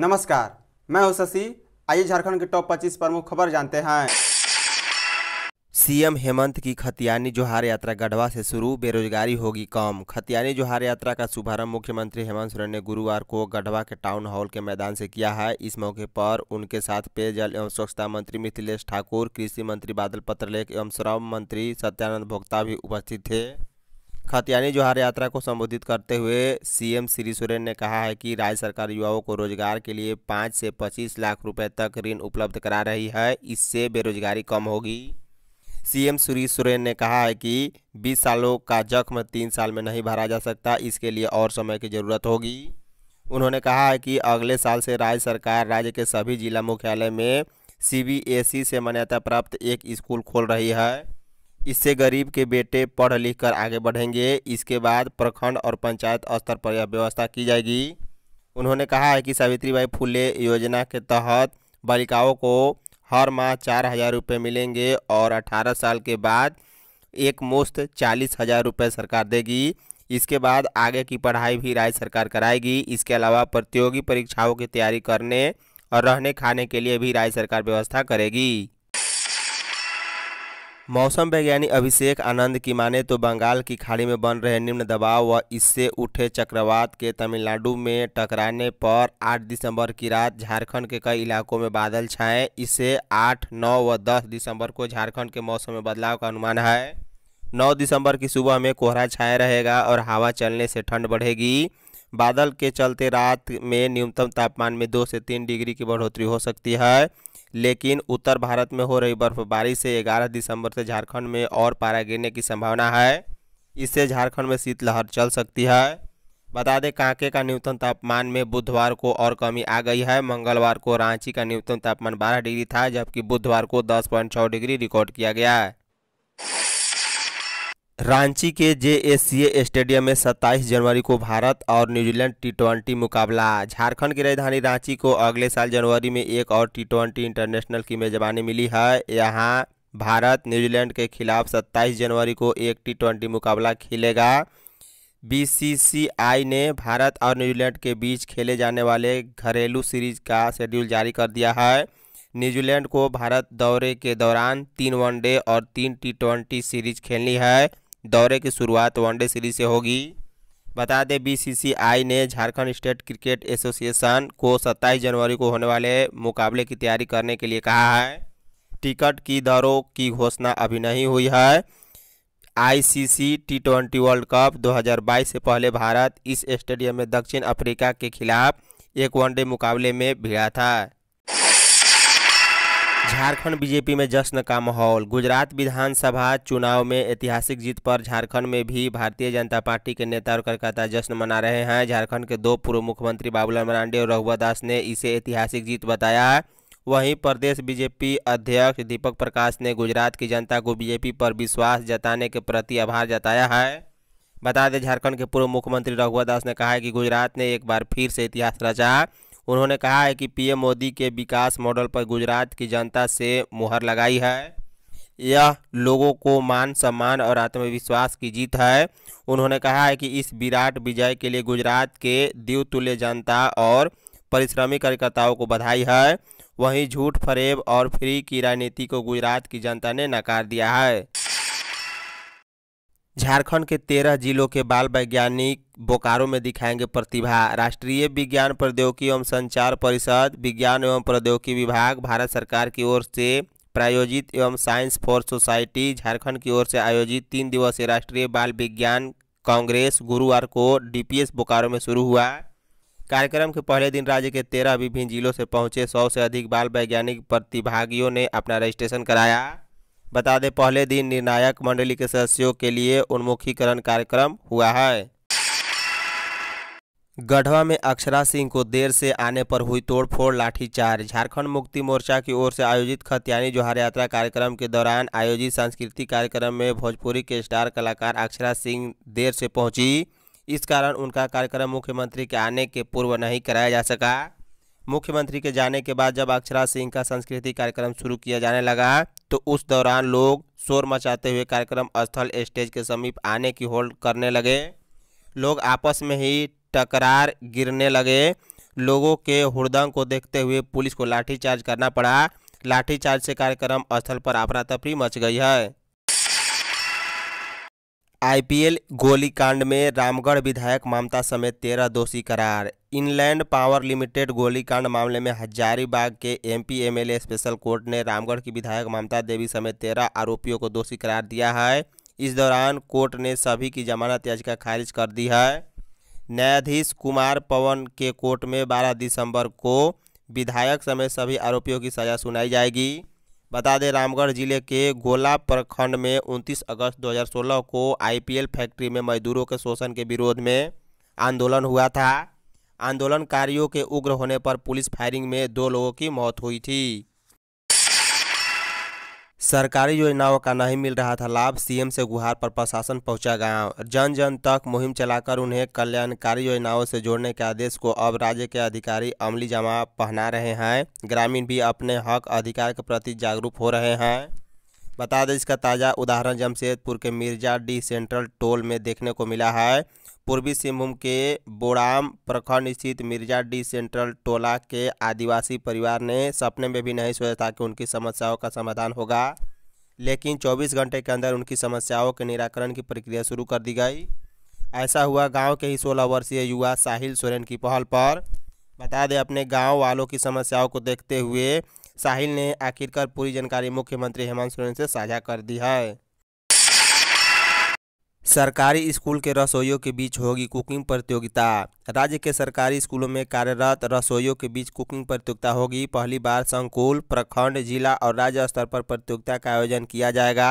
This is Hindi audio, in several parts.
नमस्कार मैं हूं शशि आइए झारखंड के टॉप 25 प्रमुख खबर जानते हैं सीएम हेमंत की खतियानी जोहार यात्रा गढ़वा से शुरू बेरोजगारी होगी कम खतियानी जोहार यात्रा का शुभारंभ मुख्यमंत्री हेमंत सोरेन ने गुरुवार को गढ़वा के टाउन हॉल के मैदान से किया है इस मौके पर उनके साथ पेयजल एवं स्वच्छता मंत्री मिथिलेश ठाकुर कृषि मंत्री बादल पत्रलेख एवं श्रम मंत्री सत्यानंद भोक्ता भी उपस्थित थे खतियानी जोहार यात्रा को संबोधित करते हुए सीएम श्री सोरेन ने कहा है कि राज्य सरकार युवाओं को रोजगार के लिए पाँच से पच्चीस लाख रुपए तक ऋण उपलब्ध करा रही है इससे बेरोजगारी कम होगी सीएम श्री सोरेन ने कहा है कि 20 सालों का जख्म तीन साल में नहीं भरा जा सकता इसके लिए और समय की ज़रूरत होगी उन्होंने कहा है कि अगले साल से राज्य सरकार राज्य के सभी जिला मुख्यालय में सी से मान्यता प्राप्त एक स्कूल खोल रही है इससे गरीब के बेटे पढ़ लिख कर आगे बढ़ेंगे इसके बाद प्रखंड और पंचायत स्तर पर यह व्यवस्था की जाएगी उन्होंने कहा है कि सावित्रीबाई फुले योजना के तहत बालिकाओं को हर माह चार हज़ार रुपये मिलेंगे और अठारह साल के बाद एक मुश्त चालीस हज़ार रुपये सरकार देगी इसके बाद आगे की पढ़ाई भी राज्य सरकार कराएगी इसके अलावा प्रतियोगी परीक्षाओं की तैयारी करने और रहने खाने के लिए भी राज्य सरकार व्यवस्था करेगी मौसम वैज्ञानिक अभिषेक आनंद की माने तो बंगाल की खाड़ी में बन रहे निम्न दबाव व इससे उठे चक्रवात के तमिलनाडु में टकराने पर 8 दिसंबर की रात झारखंड के कई इलाकों में बादल छाए इससे 8, 9 व 10 दिसंबर को झारखंड के मौसम में बदलाव का अनुमान है 9 दिसंबर की सुबह में कोहरा छाए रहेगा और हवा चलने से ठंड बढ़ेगी बादल के चलते रात में न्यूनतम तापमान में दो से तीन डिग्री की बढ़ोतरी हो सकती है लेकिन उत्तर भारत में हो रही बर्फबारी से 11 दिसंबर से झारखंड में और पारा गिरने की संभावना है इससे झारखंड में शीतलहर चल सकती है बता दें कांके का न्यूनतम तापमान में बुधवार को और कमी आ गई है मंगलवार को रांची का न्यूनतम तापमान 12 डिग्री था जबकि बुधवार को 10.6 डिग्री रिकॉर्ड किया गया है रांची के जे स्टेडियम में 27 जनवरी को भारत और न्यूजीलैंड टी ट्वेंटी मुकाबला झारखंड की राजधानी रांची को अगले साल जनवरी में एक और टी ट्वेंटी इंटरनेशनल की मेजबानी मिली है यहां भारत न्यूजीलैंड के खिलाफ 27 जनवरी को एक टी ट्वेंटी मुकाबला खेलेगा बीसीसीआई ने भारत और न्यूजीलैंड के बीच खेले जाने वाले घरेलू सीरीज का शेड्यूल जारी कर दिया है न्यूजीलैंड को भारत दौरे के दौरान तीन वनडे और तीन टी ट्वेंटी सीरीज खेलनी है दौरे की शुरुआत वनडे सीरीज से होगी बता दें बीसीसीआई ने झारखंड स्टेट क्रिकेट एसोसिएशन को 27 जनवरी को होने वाले मुकाबले की तैयारी करने के लिए कहा है टिकट की दरों की घोषणा अभी नहीं हुई है ICC T twenty world cup 2022 से पहले भारत इस स्टेडियम में दक्षिण अफ्रीका के खिलाफ एक वनडे मुकाबले में भिड़ा था झारखंड बीजेपी में जश्न का माहौल गुजरात विधानसभा चुनाव में ऐतिहासिक जीत पर झारखंड में भी भारतीय जनता पार्टी के नेता और कार्यकर्ता जश्न मना रहे हैं झारखंड के दो पूर्व मुख्यमंत्री बाबूलाल मरांडी और रघुआ दास ने इसे ऐतिहासिक जीत बताया है वहीं प्रदेश बीजेपी अध्यक्ष दीपक प्रकाश ने गुजरात की जनता को बीजेपी पर विश्वास जताने के प्रति आभार जताया है बता दें झारखंड के पूर्व मुख्यमंत्री रघुआ दास ने कहा है कि गुजरात ने एक बार फिर से इतिहास रचा उन्होंने कहा है कि पीएम मोदी के विकास मॉडल पर गुजरात की जनता से मुहर लगाई है यह लोगों को मान सम्मान और आत्मविश्वास की जीत है उन्होंने कहा है कि इस विराट विजय के लिए गुजरात के दीवतुल्य जनता और परिश्रमी कार्यकर्ताओं को बधाई है वहीं झूठ फरेब और फ्री की राजनीति को गुजरात की जनता ने नकार दिया है झारखंड के तेरह जिलों के बाल वैज्ञानिक बोकारो में दिखाएंगे प्रतिभा राष्ट्रीय विज्ञान प्रौद्योगिकी एवं संचार परिषद विज्ञान एवं प्रौद्योगिकी विभाग भारत सरकार की ओर से प्रायोजित एवं साइंस फॉर सोसाइटी झारखंड की ओर से आयोजित तीन दिवसीय राष्ट्रीय बाल विज्ञान कांग्रेस गुरुवार को डीपीएस बोकारो में शुरू हुआ कार्यक्रम के पहले दिन राज्य के तेरह विभिन्न जिलों से पहुंचे सौ से अधिक बाल वैज्ञानिक प्रतिभागियों ने अपना रजिस्ट्रेशन कराया बता दें पहले दिन निर्णायक मंडली के सदस्यों के लिए उन्मुखीकरण कार्यक्रम हुआ है गढ़वा में अक्षरा सिंह को देर से आने पर हुई तोड़फोड़ लाठीचार्ज झारखंड मुक्ति मोर्चा की ओर से आयोजित खतियानी जोहार यात्रा कार्यक्रम के दौरान आयोजित सांस्कृतिक कार्यक्रम में भोजपुरी के स्टार कलाकार अक्षरा सिंह देर से पहुंची इस कारण उनका कार्यक्रम मुख्यमंत्री के आने के पूर्व नहीं कराया जा सका मुख्यमंत्री के जाने के बाद जब अक्षरा सिंह का सांस्कृतिक कार्यक्रम शुरू किया जाने लगा तो उस दौरान लोग शोर मचाते हुए कार्यक्रम स्थल स्टेज के समीप आने की होल्ड करने लगे लोग आपस में ही टकरार गिरने लगे लोगों के हुड़दंग को देखते हुए पुलिस को लाठीचार्ज करना पड़ा लाठीचार्ज से कार्यक्रम स्थल पर अफरातफरी मच गई है आईपीएल गोलीकांड में रामगढ़ विधायक मामता समेत तेरह दोषी करार इनलैंड पावर लिमिटेड गोलीकांड मामले में हजारीबाग के एमपी एमएलए स्पेशल कोर्ट ने रामगढ़ की विधायक ममता देवी समेत तेरह आरोपियों को दोषी करार दिया है इस दौरान कोर्ट ने सभी की जमानत याचिका खारिज कर दी है न्यायाधीश कुमार पवन के कोर्ट में बारह दिसंबर को विधायक समेत सभी आरोपियों की सजा सुनाई जाएगी बता दें रामगढ़ जिले के गोला प्रखंड में 29 अगस्त 2016 को आईपीएल फैक्ट्री में मजदूरों के शोषण के विरोध में आंदोलन हुआ था आंदोलनकारियों के उग्र होने पर पुलिस फायरिंग में दो लोगों की मौत हुई थी सरकारी योजनाओं का नहीं मिल रहा था लाभ सीएम से गुहार पर प्रशासन पहुंचा गया जन जन तक मुहिम चलाकर उन्हें कल्याणकारी योजनाओं से जोड़ने के आदेश को अब राज्य के अधिकारी अमली जमा पहना रहे हैं ग्रामीण भी अपने हक अधिकार के प्रति जागरूक हो रहे हैं बता दें इसका ताज़ा उदाहरण जमशेदपुर के मिर्जा डी सेंट्रल टोल में देखने को मिला है पूर्वी सिंहभूम के बोड़ाम प्रखंड स्थित मिर्जा डी सेंट्रल टोला के आदिवासी परिवार ने सपने में भी नहीं सोचा था कि उनकी समस्याओं का समाधान होगा लेकिन 24 घंटे के अंदर उनकी समस्याओं के निराकरण की प्रक्रिया शुरू कर दी गई ऐसा हुआ गांव के ही 16 वर्षीय युवा साहिल सोरेन की पहल पर बता दें अपने गाँव वालों की समस्याओं को देखते हुए साहिल ने आखिरकार पूरी जानकारी मुख्यमंत्री हेमंत सोरेन से साझा कर दी है सरकारी स्कूल के रसोइयों के बीच होगी कुकिंग प्रतियोगिता राज्य के सरकारी स्कूलों में कार्यरत रसोइयों के बीच कुकिंग प्रतियोगिता होगी पहली बार संकुल प्रखंड जिला और राज्य स्तर पर प्रतियोगिता का आयोजन किया जाएगा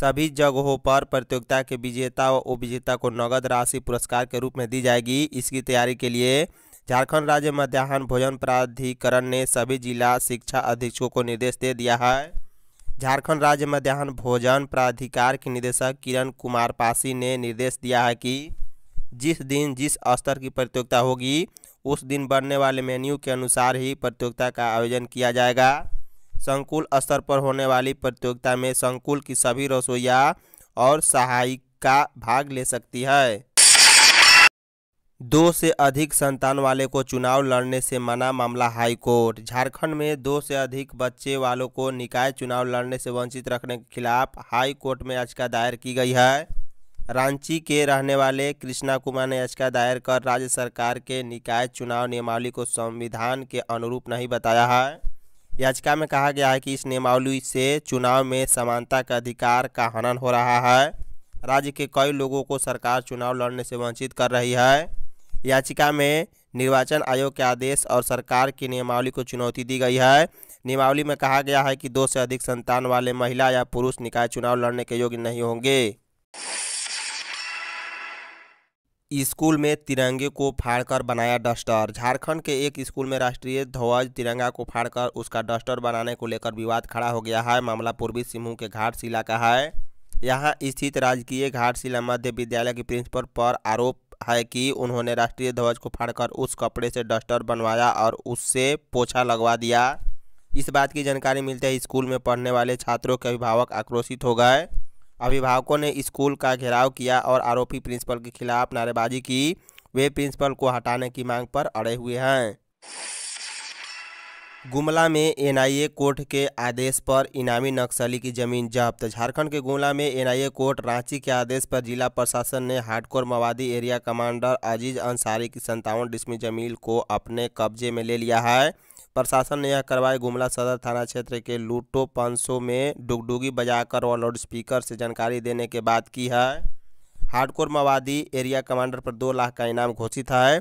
सभी जगहों पर प्रतियोगिता के विजेता व उपविजेता को नगद राशि पुरस्कार के रूप में दी जाएगी इसकी तैयारी के लिए झारखंड राज्य मध्याह्न भोजन प्राधिकरण ने सभी जिला शिक्षा अधीक्षकों को निर्देश दे दिया है झारखंड राज्य मध्याह्न भोजन प्राधिकार के निदेशक किरण कुमार पासी ने निर्देश दिया है कि जिस दिन जिस स्तर की प्रतियोगिता होगी उस दिन बनने वाले मेन्यू के अनुसार ही प्रतियोगिता का आयोजन किया जाएगा संकुल स्तर पर होने वाली प्रतियोगिता में संकुल की सभी रसोईया और सहायिका भाग ले सकती है दो से अधिक संतान वाले को चुनाव लड़ने से मना मामला हाईकोर्ट झारखंड में दो से अधिक बच्चे वालों को निकाय चुनाव लड़ने से वंचित रखने के खिलाफ हाई कोर्ट में याचिका दायर की गई है रांची के रहने वाले कृष्णा कुमार ने याचिका दायर कर राज्य सरकार के निकाय चुनाव नियमावली को संविधान के अनुरूप नहीं बताया है याचिका में कहा गया है कि इस नियमावली से चुनाव में समानता का अधिकार का हनन हो रहा है राज्य के कई लोगों को सरकार चुनाव लड़ने से वंचित कर रही है याचिका में निर्वाचन आयोग के आदेश और सरकार की नियमावली को चुनौती दी गई है नियमावली में कहा गया है कि दो से अधिक संतान वाले महिला या पुरुष निकाय चुनाव लड़ने के योग्य नहीं होंगे स्कूल में तिरंगे को फाड़कर बनाया डस्टर झारखंड के एक स्कूल में राष्ट्रीय ध्वज तिरंगा को फाड़कर उसका डस्टर बनाने को लेकर विवाद खड़ा हो गया है मामला पूर्वी सिंहू के घाटशिला का है यहाँ स्थित राजकीय घाटशिला मध्य विद्यालय के प्रिंसिपल पर आरोप है कि उन्होंने राष्ट्रीय ध्वज को फाड़कर उस कपड़े से डस्टर बनवाया और उससे पोछा लगवा दिया इस बात की जानकारी मिलते ही स्कूल में पढ़ने वाले छात्रों के अभिभावक आक्रोशित हो गए अभिभावकों ने स्कूल का घेराव किया और आरोपी प्रिंसिपल के खिलाफ नारेबाजी की वे प्रिंसिपल को हटाने की मांग पर अड़े हुए हैं गुमला में एनआईए कोर्ट के आदेश पर इनामी नक्सली की जमीन जब्त झारखंड के गुमला में एनआईए कोर्ट रांची के आदेश पर जिला प्रशासन ने हार्डकोर मवादी एरिया कमांडर अजीज अंसारी की संतावन डिस्मी जमीन को अपने कब्जे में ले लिया है प्रशासन ने यह कार्रवाई गुमला सदर थाना क्षेत्र के लूटो पंसो में डुगडुगी बजाकर और लाउडस्पीकर से जानकारी देने के बाद की है हार्डकोर मवादी एरिया कमांडर पर दो लाख का इनाम घोषित है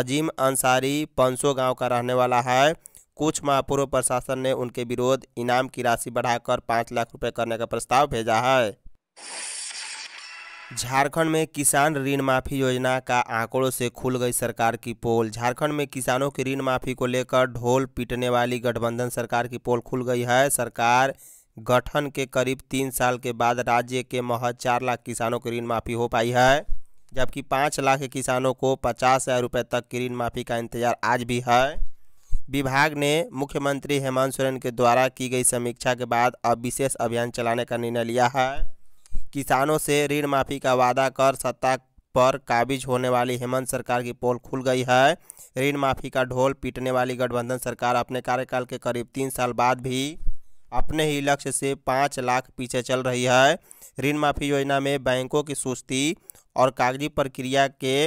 अजीम अंसारी पंसो गांव का रहने वाला है कुछ माह पूर्व प्रशासन ने उनके विरोध इनाम की राशि बढ़ाकर पाँच लाख रुपए करने का प्रस्ताव भेजा है झारखंड में किसान ऋण माफी योजना का आंकड़ों से खुल गई सरकार की पोल झारखंड में किसानों की ऋण माफी को लेकर ढोल पीटने वाली गठबंधन सरकार की पोल खुल गई है सरकार गठन के करीब तीन साल के बाद राज्य के महज चार लाख किसानों की ऋण माफी हो पाई है जबकि पाँच लाख किसानों को पचास हज़ार रुपये तक की ऋण माफी का इंतजार आज भी है विभाग ने मुख्यमंत्री हेमंत सोरेन के द्वारा की गई समीक्षा के बाद अब विशेष अभियान चलाने का निर्णय लिया है किसानों से ऋण माफी का वादा कर सत्ता पर काबिज होने वाली हेमंत सरकार की पोल खुल गई है ऋण माफी का ढोल पीटने वाली गठबंधन सरकार अपने कार्यकाल के करीब तीन साल बाद भी अपने ही लक्ष्य से पाँच लाख पीछे चल रही है ऋण माफी योजना में बैंकों की सुस्ती और कागजी प्रक्रिया के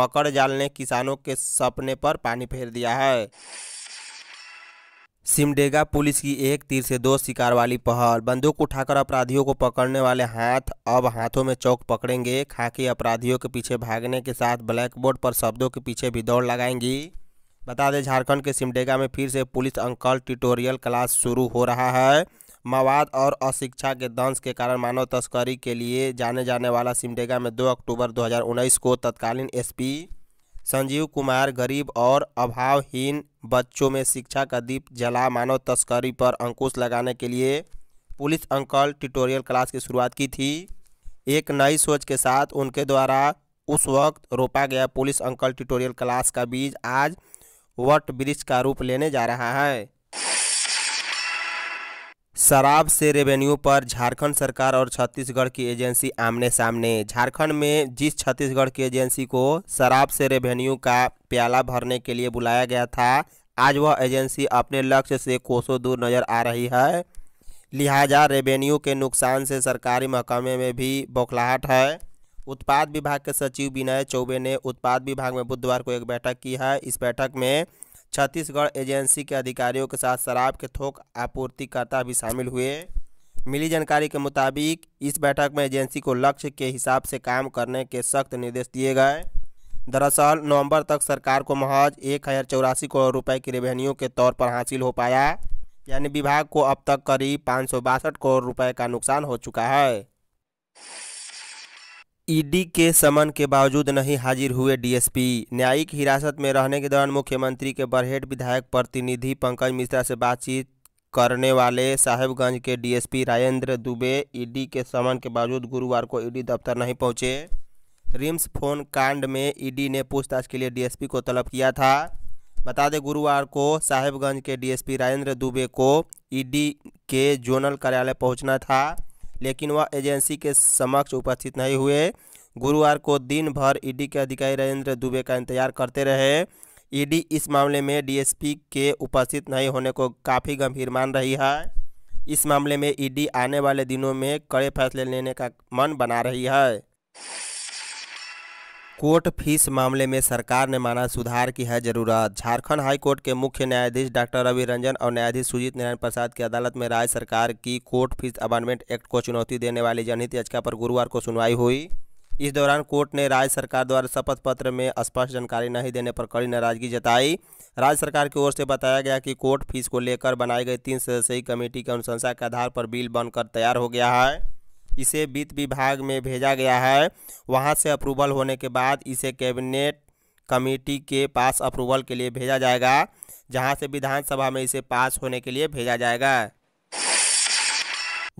मकड़ जाल ने किसानों के सपने पर पानी फेर दिया है सिमडेगा पुलिस की एक तीर से दो शिकार वाली पहल बंदूक उठाकर अपराधियों को पकड़ने वाले हाथ अब हाथों में चौक पकड़ेंगे खाकी अपराधियों के पीछे भागने के साथ ब्लैक बोर्ड पर शब्दों के पीछे भी दौड़ लगाएंगी बता दें झारखंड के सिमडेगा में फिर से पुलिस अंकल ट्यूटोरियल क्लास शुरू हो रहा है मवाद और अशिक्षा के दंश के कारण मानव तस्करी के लिए जाने जाने वाला सिमडेगा में 2 अक्टूबर 2019 को तत्कालीन एसपी संजीव कुमार गरीब और अभावहीन बच्चों में शिक्षा का दीप जला मानव तस्करी पर अंकुश लगाने के लिए पुलिस अंकल ट्यूटोरियल क्लास की शुरुआत की थी एक नई सोच के साथ उनके द्वारा उस वक्त रोपा गया पुलिस अंकल ट्यूटोरियल क्लास का बीज आज वट वृक्ष का रूप लेने जा रहा है शराब से रेवेन्यू पर झारखंड सरकार और छत्तीसगढ़ की एजेंसी आमने सामने झारखंड में जिस छत्तीसगढ़ की एजेंसी को शराब से रेवेन्यू का प्याला भरने के लिए बुलाया गया था आज वह एजेंसी अपने लक्ष्य से कोसों दूर नजर आ रही है लिहाजा रेवेन्यू के नुकसान से सरकारी महकमे में भी बौखलाहट है उत्पाद विभाग के सचिव विनय चौबे ने उत्पाद विभाग में बुधवार को एक बैठक की है इस बैठक में छत्तीसगढ़ एजेंसी के अधिकारियों के साथ शराब के थोक आपूर्तिकर्ता भी शामिल हुए मिली जानकारी के मुताबिक इस बैठक में एजेंसी को लक्ष्य के हिसाब से काम करने के सख्त निर्देश दिए गए दरअसल नवंबर तक सरकार को महज एक हज़ार चौरासी करोड़ रुपए की रेवेन्यू के तौर पर हासिल हो पाया यानी विभाग को अब तक करीब पाँच करोड़ रुपए का नुकसान हो चुका है ईडी के समन के बावजूद नहीं हाजिर हुए डीएसपी न्यायिक हिरासत में रहने के दौरान मुख्यमंत्री के बरहेट विधायक प्रतिनिधि पंकज मिश्रा से बातचीत करने वाले साहेबगंज के डीएसपी राजेंद्र दुबे ईडी के समन के बावजूद गुरुवार को ईडी दफ्तर नहीं पहुंचे रिम्स फोन कांड में ईडी ने पूछताछ के लिए डीएसपी को तलब किया था बता दें गुरुवार को साहेबगंज के डीएसपी राजेंद्र दुबे को ईडी के जोनल कार्यालय पहुंचना था लेकिन वह एजेंसी के समक्ष उपस्थित नहीं हुए गुरुवार को दिन भर ईडी के अधिकारी राजेंद्र दुबे का इंतजार करते रहे ईडी इस मामले में डीएसपी के उपस्थित नहीं होने को काफ़ी गंभीर मान रही है इस मामले में ईडी आने वाले दिनों में कड़े फैसले लेने का मन बना रही है कोर्ट फीस मामले में सरकार ने माना सुधार की है जरूरत झारखंड हाई कोर्ट के मुख्य न्यायाधीश डॉक्टर रवि रंजन और न्यायाधीश सुजीत नारायण प्रसाद की अदालत में राज्य सरकार की कोर्ट फीस अमेंडमेंट एक्ट को चुनौती देने वाली जनहित याचिका पर गुरुवार को सुनवाई हुई इस दौरान कोर्ट ने राज्य सरकार द्वारा शपथ पत्र में स्पष्ट जानकारी नहीं देने पर कड़ी नाराजगी जताई राज्य सरकार की ओर से बताया गया कि कोर्ट फीस को लेकर बनाई गई तीन सदस्यीय कमेटी की अनुशंसा के आधार पर बिल बनकर तैयार हो गया है इसे वित्त विभाग में भेजा गया है वहाँ से अप्रूवल होने के बाद इसे कैबिनेट कमेटी के पास अप्रूवल के लिए भेजा जाएगा जहां से विधानसभा में इसे पास होने के लिए भेजा जाएगा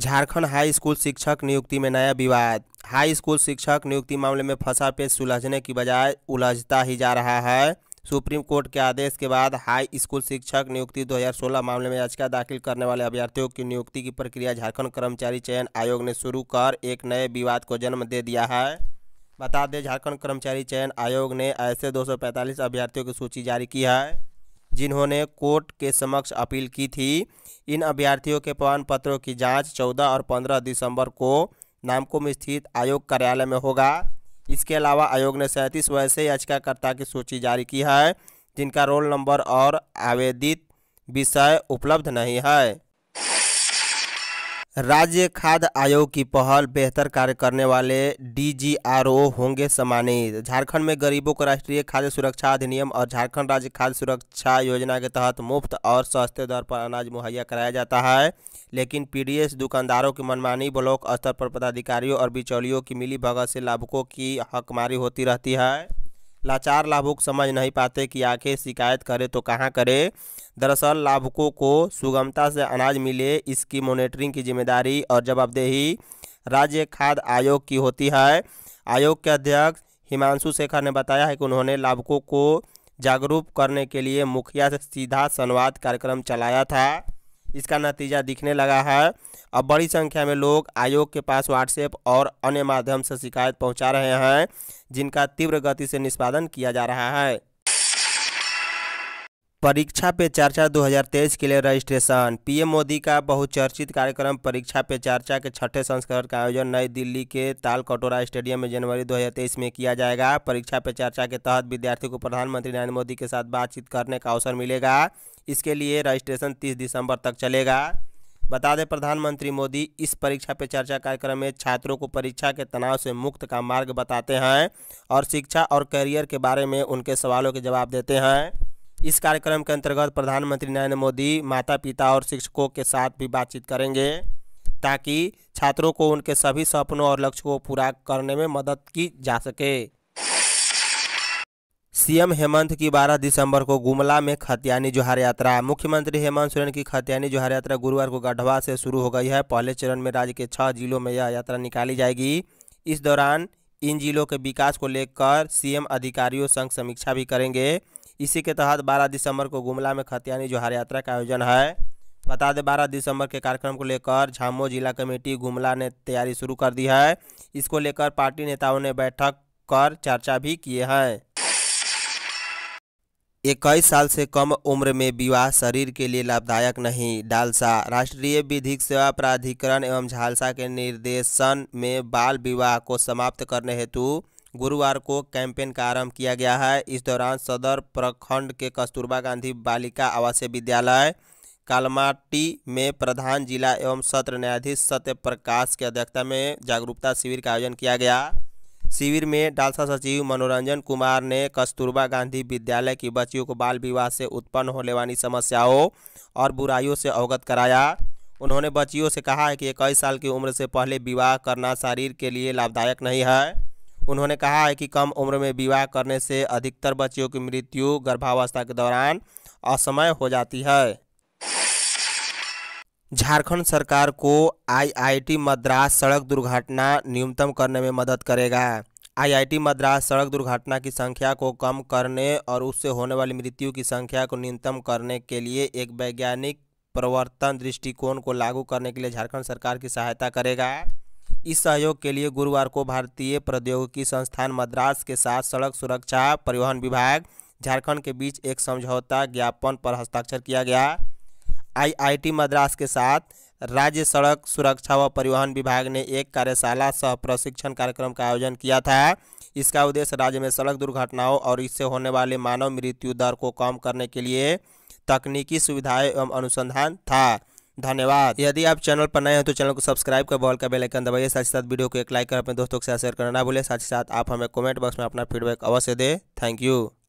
झारखंड हाई स्कूल शिक्षक नियुक्ति में नया विवाद हाई स्कूल शिक्षक नियुक्ति मामले में फंसा पेश सुलझने की बजाय उलझता ही जा रहा है सुप्रीम कोर्ट के आदेश के बाद हाई स्कूल शिक्षक नियुक्ति 2016 मामले में याचिका दाखिल करने वाले अभ्यर्थियों की नियुक्ति की प्रक्रिया झारखंड कर्मचारी चयन आयोग ने शुरू कर एक नए विवाद को जन्म दे दिया है बता दें झारखंड कर्मचारी चयन आयोग ने ऐसे 245 अभ्यर्थियों की सूची जारी की है जिन्होंने कोर्ट के समक्ष अपील की थी इन अभ्यर्थियों के प्रमाण पत्रों की जाँच चौदह और पंद्रह दिसंबर को नामकुम स्थित आयोग कार्यालय में होगा इसके अलावा आयोग ने सैंतीस वैसे याचिकाकर्ता की सूची जारी की है जिनका रोल नंबर और आवेदित विषय उपलब्ध नहीं है राज्य खाद्य आयोग की पहल बेहतर कार्य करने वाले डीजीआरओ होंगे सम्मानित झारखंड में गरीबों को राष्ट्रीय खाद्य सुरक्षा अधिनियम और झारखंड राज्य खाद्य सुरक्षा योजना के तहत मुफ्त और सस्ते दर पर अनाज मुहैया कराया जाता है लेकिन पीडीएस दुकानदारों की मनमानी ब्लॉक स्तर पर पदाधिकारियों और बिचौलियों की मिली भगत से लाभुकों की हकमारी होती रहती है लाचार लाभुक समझ नहीं पाते कि आखिर शिकायत करे तो कहाँ करे दरअसल लाभुकों को सुगमता से अनाज मिले इसकी मॉनिटरिंग की जिम्मेदारी और जवाबदेही राज्य खाद्य आयोग की होती है आयोग के अध्यक्ष हिमांशु शेखर ने बताया है कि उन्होंने लाभुकों को जागरूक करने के लिए मुखिया से सीधा संवाद कार्यक्रम चलाया था इसका नतीजा दिखने लगा है अब बड़ी संख्या में लोग आयोग के पास व्हाट्सएप और अन्य माध्यम से शिकायत पहुंचा रहे हैं जिनका तीव्र गति से निष्पादन किया जा रहा है परीक्षा पे चर्चा 2023 के लिए रजिस्ट्रेशन पीएम मोदी का बहुचर्चित कार्यक्रम परीक्षा पे चर्चा के छठे संस्करण का आयोजन नई दिल्ली के ताल कटोरा स्टेडियम में जनवरी 2023 में किया जाएगा परीक्षा पे चर्चा के तहत विद्यार्थियों को प्रधानमंत्री नरेंद्र मोदी के साथ बातचीत करने का अवसर मिलेगा इसके लिए रजिस्ट्रेशन तीस दिसंबर तक चलेगा बता दें प्रधानमंत्री मोदी इस परीक्षा पे चर्चा कार्यक्रम में छात्रों को परीक्षा के तनाव से मुक्त का मार्ग बताते हैं और शिक्षा और करियर के बारे में उनके सवालों के जवाब देते हैं इस कार्यक्रम के अंतर्गत प्रधानमंत्री नरेंद्र मोदी माता पिता और शिक्षकों के साथ भी बातचीत करेंगे ताकि छात्रों को उनके सभी सपनों और लक्ष्य को पूरा करने में मदद की जा सके सीएम हेमंत की 12 दिसंबर को गुमला में खतियानी जोहार यात्रा मुख्यमंत्री हेमंत सोरेन की खतियानी जोहार यात्रा गुरुवार को गढ़वा से शुरू हो गई है पहले चरण में राज्य के छह जिलों में यह यात्रा निकाली जाएगी इस दौरान इन जिलों के विकास को लेकर सीएम अधिकारियों संग समीक्षा भी करेंगे इसी के तहत बारह दिसंबर को गुमला में खतियानी जोहार यात्रा का आयोजन है बता दें बारह दिसंबर के कार्यक्रम को लेकर झामो जिला कमेटी गुमला ने तैयारी शुरू कर दी है इसको लेकर पार्टी नेताओं ने बैठक कर चर्चा भी किए हैं इक्कीस साल से कम उम्र में विवाह शरीर के लिए लाभदायक नहीं डालसा राष्ट्रीय विधिक सेवा प्राधिकरण एवं झालसा के निर्देशन में बाल विवाह को समाप्त करने हेतु गुरुवार को कैंपेन का आरंभ किया गया है इस दौरान सदर प्रखंड के कस्तूरबा गांधी बालिका आवासीय विद्यालय कालमाटी में प्रधान जिला एवं सत्र न्यायाधीश सत्य प्रकाश की अध्यक्षता में जागरूकता शिविर का आयोजन किया गया शिविर में डालसा सचिव मनोरंजन कुमार ने कस्तूरबा गांधी विद्यालय की बच्चियों को बाल विवाह से उत्पन्न होने वाली समस्याओं और बुराइयों से अवगत कराया उन्होंने बच्चियों से कहा है कि इक्कीस साल की उम्र से पहले विवाह करना शरीर के लिए लाभदायक नहीं है उन्होंने कहा है कि कम उम्र में विवाह करने से अधिकतर बच्चियों की मृत्यु गर्भावस्था के दौरान असमय हो जाती है झारखंड सरकार को आईआईटी मद्रास सड़क दुर्घटना न्यूनतम करने में मदद करेगा आईआईटी मद्रास सड़क दुर्घटना की संख्या को कम करने और उससे होने वाली मृत्यु की संख्या को न्यूनतम करने के लिए एक वैज्ञानिक प्रवर्तन दृष्टिकोण को लागू करने के लिए झारखंड सरकार की सहायता करेगा इस सहयोग के लिए गुरुवार को भारतीय प्रौद्योगिकी संस्थान मद्रास के साथ सड़क सुरक्षा परिवहन विभाग झारखंड के बीच एक समझौता ज्ञापन पर हस्ताक्षर किया गया आईआईटी मद्रास के साथ राज्य सड़क सुरक्षा व परिवहन विभाग ने एक कार्यशाला सह प्रशिक्षण कार्यक्रम का आयोजन किया था इसका उद्देश्य राज्य में सड़क दुर्घटनाओं और इससे होने वाले मानव मृत्यु दर को कम करने के लिए तकनीकी सुविधाएं एवं अनुसंधान था धन्यवाद यदि आप चैनल पर नए हैं तो चैनल को सब्सक्राइब कर बॉल का बेलाइकन दबाइए साथ ही साथ वीडियो को एक लाइक कर अपने दोस्तों के साथ शेयर करना ना भूलें साथ ही साथ आप हमें कमेंट बॉक्स में अपना फीडबैक अवश्य दें थैंक यू